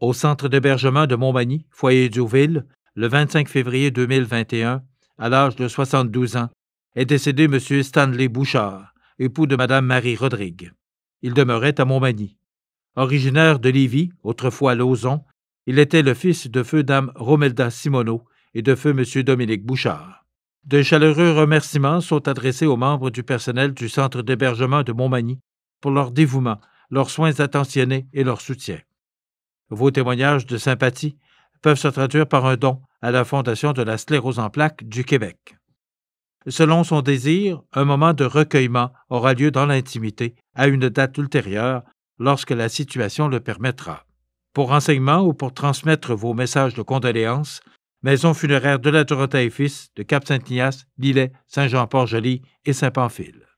Au centre d'hébergement de Montmagny, foyer Ville, le 25 février 2021, à l'âge de 72 ans, est décédé M. Stanley Bouchard, époux de Mme Marie Rodrigue. Il demeurait à Montmagny. Originaire de Livy, autrefois Lauson, il était le fils de feu Dame Romelda Simoneau et de feu M. Dominique Bouchard. De chaleureux remerciements sont adressés aux membres du personnel du centre d'hébergement de Montmagny pour leur dévouement, leurs soins attentionnés et leur soutien. Vos témoignages de sympathie peuvent se traduire par un don à la Fondation de la sclérose en plaques du Québec. Selon son désir, un moment de recueillement aura lieu dans l'intimité, à une date ultérieure, lorsque la situation le permettra. Pour renseignement ou pour transmettre vos messages de condoléances, Maison funéraire de la Dorothée Fils de Cap-Saint-Ignace, Lillet, Saint-Jean-Port-Joli et Saint-Pamphile.